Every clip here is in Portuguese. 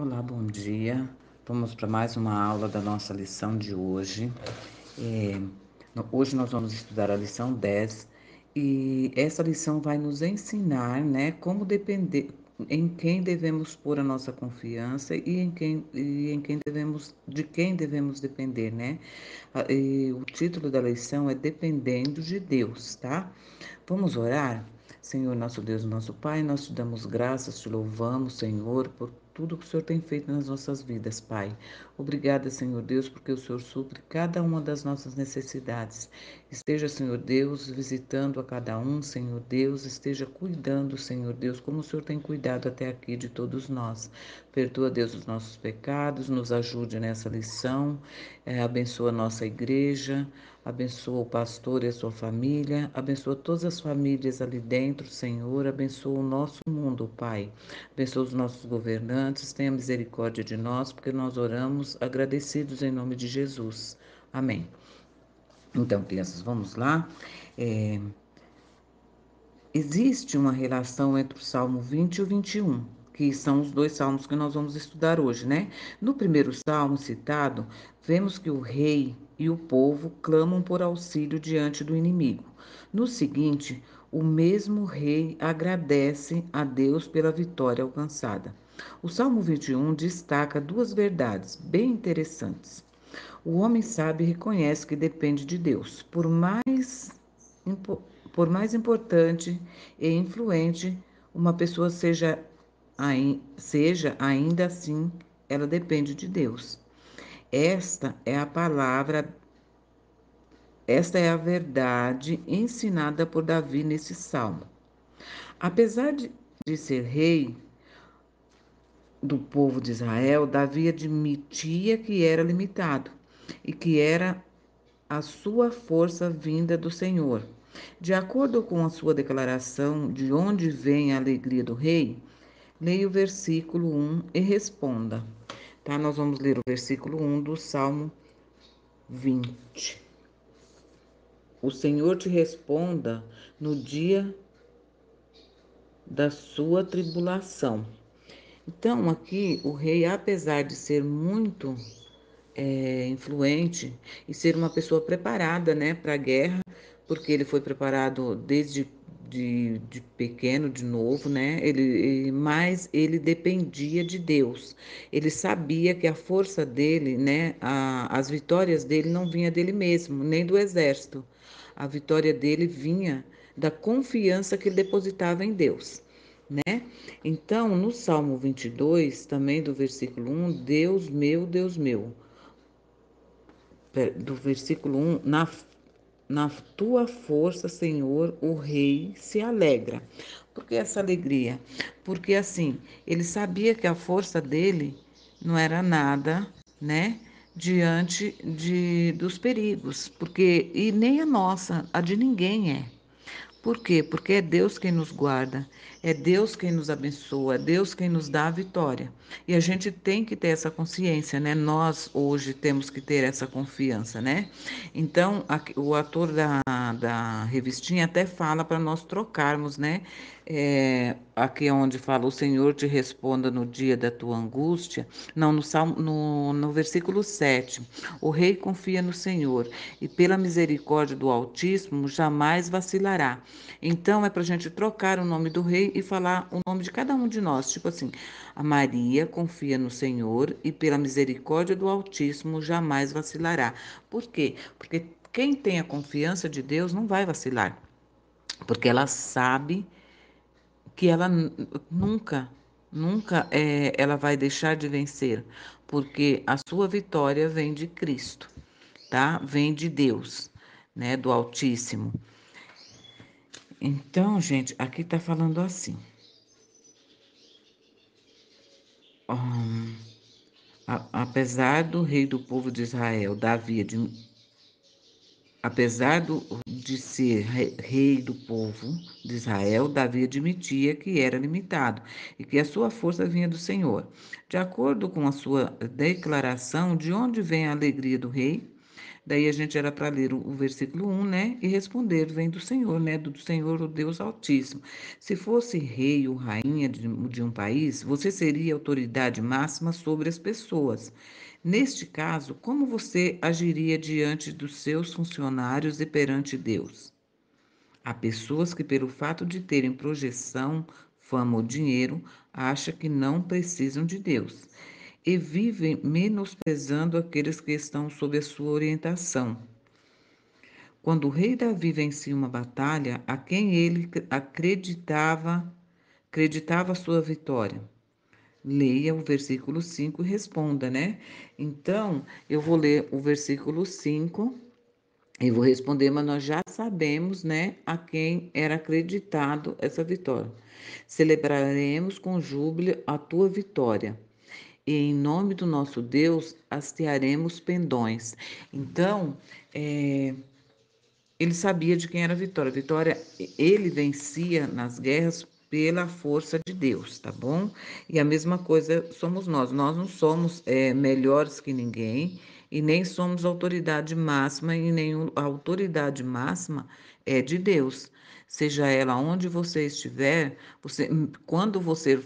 Olá, bom dia. Vamos para mais uma aula da nossa lição de hoje. É, hoje nós vamos estudar a lição 10 e essa lição vai nos ensinar né, como depender, em quem devemos pôr a nossa confiança e em quem, e em quem devemos, de quem devemos depender, né? Ah, e o título da lição é Dependendo de Deus, tá? Vamos orar? Senhor, nosso Deus, nosso Pai, nós te damos graças, te louvamos, Senhor, por tudo que o Senhor tem feito nas nossas vidas, Pai. Obrigada, Senhor Deus, porque o Senhor supre cada uma das nossas necessidades. Esteja, Senhor Deus, visitando a cada um, Senhor Deus, esteja cuidando, Senhor Deus, como o Senhor tem cuidado até aqui de todos nós. Perdoa, Deus, os nossos pecados, nos ajude nessa lição, é, abençoa a nossa igreja, abençoa o pastor e a sua família, abençoa todas as famílias ali dentro, Senhor, abençoa o nosso mundo, Pai, abençoa os nossos governantes, tenha misericórdia de nós, porque nós oramos oramos agradecidos em nome de Jesus. Amém. Então, crianças, vamos lá. É... Existe uma relação entre o Salmo 20 e o 21, que são os dois salmos que nós vamos estudar hoje, né? No primeiro salmo citado, vemos que o rei e o povo clamam por auxílio diante do inimigo. No seguinte, o mesmo rei agradece a Deus pela vitória alcançada. O Salmo 21 destaca duas verdades bem interessantes. O homem sabe e reconhece que depende de Deus, por mais, por mais importante e influente uma pessoa seja, seja, ainda assim, ela depende de Deus. Esta é a palavra, esta é a verdade ensinada por Davi nesse salmo. Apesar de, de ser rei, do povo de Israel, Davi admitia que era limitado e que era a sua força vinda do Senhor. De acordo com a sua declaração de onde vem a alegria do rei, leia o versículo 1 e responda. Tá? Nós vamos ler o versículo 1 do Salmo 20. O Senhor te responda no dia da sua tribulação então, aqui, o rei, apesar de ser muito é, influente e ser uma pessoa preparada né, para a guerra, porque ele foi preparado desde de, de, pequeno de novo, né? Ele, mas ele dependia de Deus. Ele sabia que a força dele, né? A, as vitórias dele não vinha dele mesmo, nem do exército. A vitória dele vinha da confiança que ele depositava em Deus né? Então, no Salmo 22, também do versículo 1, Deus meu, Deus meu. Do versículo 1, na, na tua força, Senhor, o rei se alegra. Por que essa alegria? Porque assim, ele sabia que a força dele não era nada, né? Diante de, dos perigos, porque e nem a nossa, a de ninguém é. Por quê? Porque é Deus quem nos guarda. É Deus quem nos abençoa, é Deus quem nos dá a vitória. E a gente tem que ter essa consciência, né? Nós hoje temos que ter essa confiança, né? Então, a, o ator da, da revistinha até fala para nós trocarmos, né? É, aqui é onde fala o Senhor te responda no dia da tua angústia, não, no, salmo, no, no versículo 7, o rei confia no Senhor e pela misericórdia do Altíssimo jamais vacilará. Então é para a gente trocar o nome do rei e falar o nome de cada um de nós. Tipo assim, a Maria confia no Senhor e pela misericórdia do Altíssimo jamais vacilará. Por quê? Porque quem tem a confiança de Deus não vai vacilar. Porque ela sabe que ela nunca, nunca é, ela vai deixar de vencer. Porque a sua vitória vem de Cristo, tá? Vem de Deus, né? Do Altíssimo. Então, gente, aqui está falando assim. Um, ah, a, apesar do rei do povo de Israel, Davi, de, apesar do, de ser rei do povo de Israel, Davi admitia que era limitado e que a sua força vinha do Senhor. De acordo com a sua declaração, de onde vem a alegria do rei? Daí a gente era para ler o, o versículo 1, né? E responder, vem do Senhor, né? Do, do Senhor, o Deus Altíssimo. Se fosse rei ou rainha de, de um país, você seria autoridade máxima sobre as pessoas. Neste caso, como você agiria diante dos seus funcionários e perante Deus? Há pessoas que, pelo fato de terem projeção, fama ou dinheiro, acham que não precisam de Deus e vivem menosprezando aqueles que estão sob a sua orientação. Quando o rei Davi vencia uma batalha, a quem ele acreditava, acreditava sua vitória? Leia o versículo 5 e responda, né? Então, eu vou ler o versículo 5 e vou responder, mas nós já sabemos, né, a quem era acreditado essa vitória. Celebraremos com júbilo a tua vitória e em nome do nosso Deus hastearemos pendões. Então, é, ele sabia de quem era a vitória. A vitória, ele vencia nas guerras pela força de Deus, tá bom? E a mesma coisa somos nós. Nós não somos é, melhores que ninguém e nem somos autoridade máxima e nenhum a autoridade máxima é de Deus. Seja ela onde você estiver, você quando você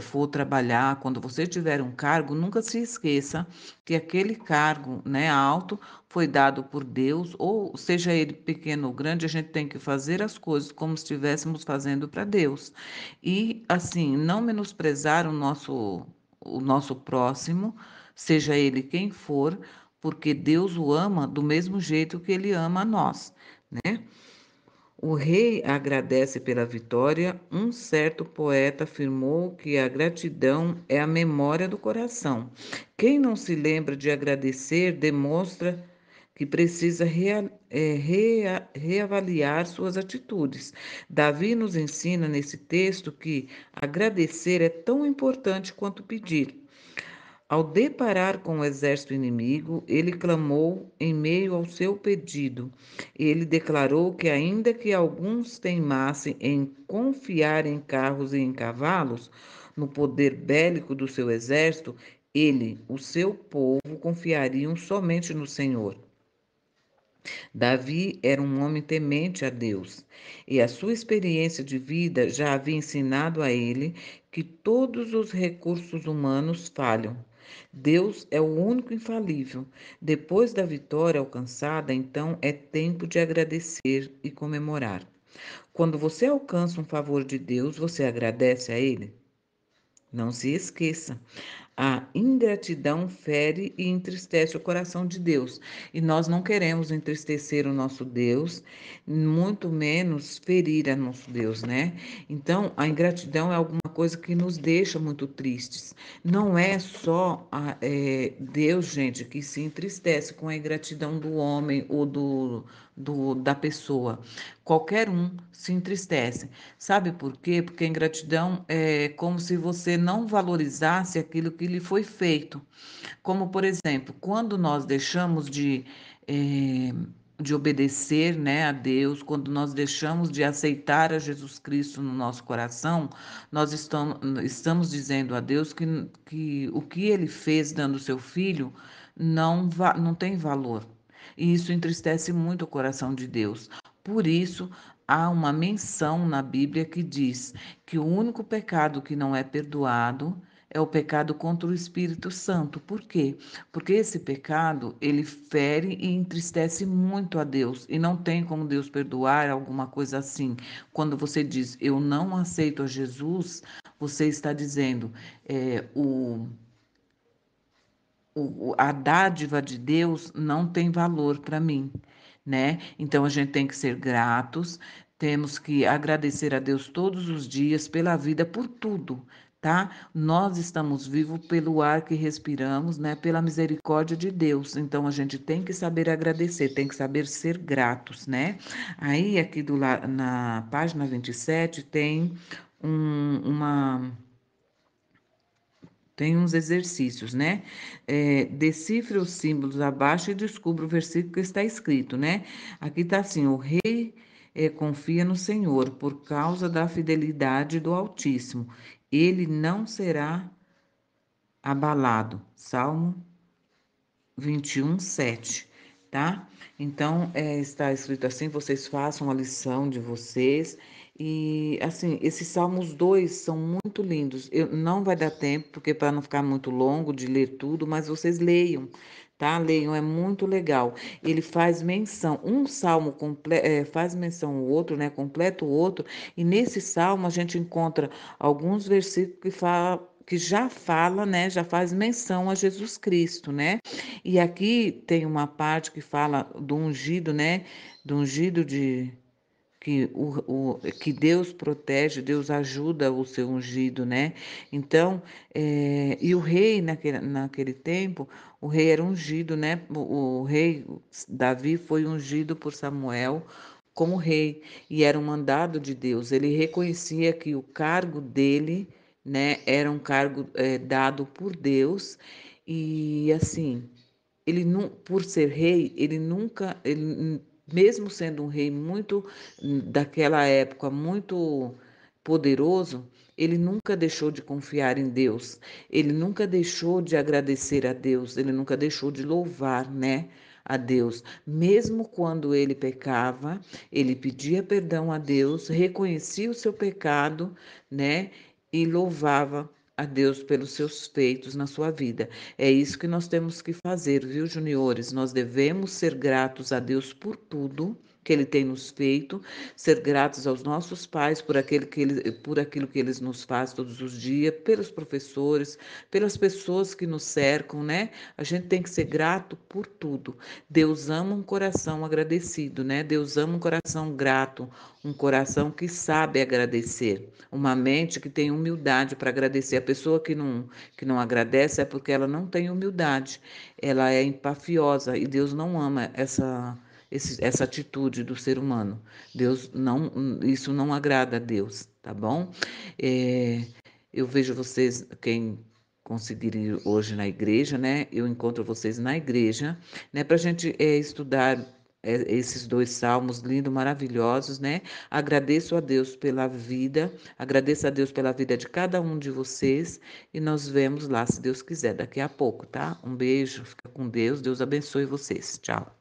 for trabalhar, quando você tiver um cargo, nunca se esqueça que aquele cargo, né, alto, foi dado por Deus, ou seja ele pequeno ou grande, a gente tem que fazer as coisas como se estivéssemos fazendo para Deus. E assim, não menosprezar o nosso o nosso próximo, seja ele quem for, porque Deus o ama do mesmo jeito que ele ama a nós, né? O rei agradece pela vitória. Um certo poeta afirmou que a gratidão é a memória do coração. Quem não se lembra de agradecer demonstra que precisa rea, é, rea, reavaliar suas atitudes. Davi nos ensina nesse texto que agradecer é tão importante quanto pedir. Ao deparar com o exército inimigo, ele clamou em meio ao seu pedido. Ele declarou que, ainda que alguns teimassem em confiar em carros e em cavalos, no poder bélico do seu exército, ele, o seu povo, confiariam somente no Senhor. Davi era um homem temente a Deus, e a sua experiência de vida já havia ensinado a ele que todos os recursos humanos falham Deus é o único infalível. Depois da vitória alcançada, então é tempo de agradecer e comemorar. Quando você alcança um favor de Deus, você agradece a Ele? Não se esqueça, a ingratidão fere e entristece o coração de Deus. E nós não queremos entristecer o nosso Deus, muito menos ferir a nosso Deus, né? Então, a ingratidão é alguma coisa que nos deixa muito tristes. Não é só a, é, Deus, gente, que se entristece com a ingratidão do homem ou do do, da pessoa. Qualquer um se entristece. Sabe por quê? Porque a ingratidão é como se você não valorizasse aquilo que lhe foi feito. Como, por exemplo, quando nós deixamos de. É, de obedecer né, a Deus, quando nós deixamos de aceitar a Jesus Cristo no nosso coração, nós estamos, estamos dizendo a Deus que, que o que ele fez dando seu filho não, não tem valor. E isso entristece muito o coração de Deus. Por isso, há uma menção na Bíblia que diz que o único pecado que não é perdoado é o pecado contra o Espírito Santo. Por quê? Porque esse pecado, ele fere e entristece muito a Deus, e não tem como Deus perdoar alguma coisa assim. Quando você diz, eu não aceito a Jesus, você está dizendo, é, o a dádiva de Deus não tem valor para mim, né? Então a gente tem que ser gratos, temos que agradecer a Deus todos os dias pela vida, por tudo, tá? Nós estamos vivos pelo ar que respiramos, né? Pela misericórdia de Deus. Então a gente tem que saber agradecer, tem que saber ser gratos, né? Aí aqui do na página 27 tem um, uma tem uns exercícios, né? É, decifre os símbolos abaixo e descubra o versículo que está escrito, né? Aqui está assim: o rei é, confia no Senhor por causa da fidelidade do Altíssimo. Ele não será abalado. Salmo 21, 7. Tá? Então, é, está escrito assim: vocês façam a lição de vocês e assim, esses Salmos dois são muito lindos. Eu, não vai dar tempo, porque para não ficar muito longo de ler tudo, mas vocês leiam, tá? Leiam, é muito legal. Ele faz menção, um salmo comple, é, faz menção o outro, né? Completa o outro. E nesse salmo a gente encontra alguns versículos que fala que já fala, né, já faz menção a Jesus Cristo, né? E aqui tem uma parte que fala do ungido, né, do ungido de que, o, o, que Deus protege, Deus ajuda o seu ungido, né? Então, é, e o rei naquele, naquele tempo, o rei era ungido, né? O, o rei Davi foi ungido por Samuel como rei e era um mandado de Deus. Ele reconhecia que o cargo dele, né, era um cargo é, dado por Deus e assim ele não, por ser rei, ele nunca, ele mesmo sendo um rei muito daquela época muito poderoso, ele nunca deixou de confiar em Deus. Ele nunca deixou de agradecer a Deus, ele nunca deixou de louvar, né? a Deus. Mesmo quando ele pecava, ele pedia perdão a Deus, reconhecia o seu pecado, né? E louvava a Deus pelos seus feitos na sua vida. É isso que nós temos que fazer, viu, juniores? Nós devemos ser gratos a Deus por tudo que Ele tem nos feito, ser gratos aos nossos pais por, aquele que ele, por aquilo que eles nos fazem todos os dias, pelos professores, pelas pessoas que nos cercam, né? A gente tem que ser grato por tudo. Deus ama um coração agradecido, né? Deus ama um coração grato, um coração que sabe agradecer, uma mente que tem humildade para agradecer. A pessoa que não, que não agradece é porque ela não tem humildade, ela é empafiosa e Deus não ama essa esse, essa atitude do ser humano. Deus não, isso não agrada a Deus, tá bom? É, eu vejo vocês, quem ir hoje na igreja, né? Eu encontro vocês na igreja, né? Para a gente é, estudar é, esses dois salmos lindos, maravilhosos, né? Agradeço a Deus pela vida, agradeço a Deus pela vida de cada um de vocês e nós vemos lá, se Deus quiser, daqui a pouco, tá? Um beijo, fica com Deus, Deus abençoe vocês. Tchau.